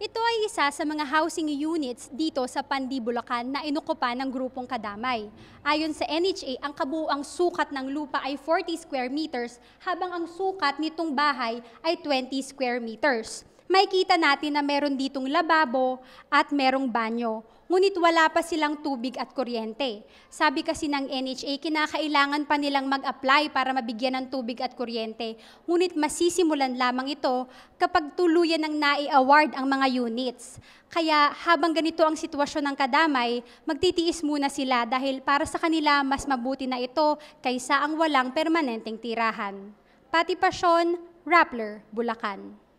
Ito ay isa sa mga housing units dito sa Pandi, Bulacan na inukupa ng grupong kadamay. Ayon sa NHA, ang kabuuang sukat ng lupa ay 40 square meters habang ang sukat nitong bahay ay 20 square meters makikita natin na meron ditong lababo at merong banyo. Ngunit wala pa silang tubig at kuryente. Sabi kasi ng NHA, kinakailangan pa nilang mag-apply para mabigyan ng tubig at kuryente. Ngunit masisimulan lamang ito kapag tuluyan ng nai-award ang mga units. Kaya habang ganito ang sitwasyon ng kadamay, magtitiis muna sila dahil para sa kanila mas mabuti na ito kaysa ang walang permanenteng tirahan. Patipasyon, Rappler, Bulacan.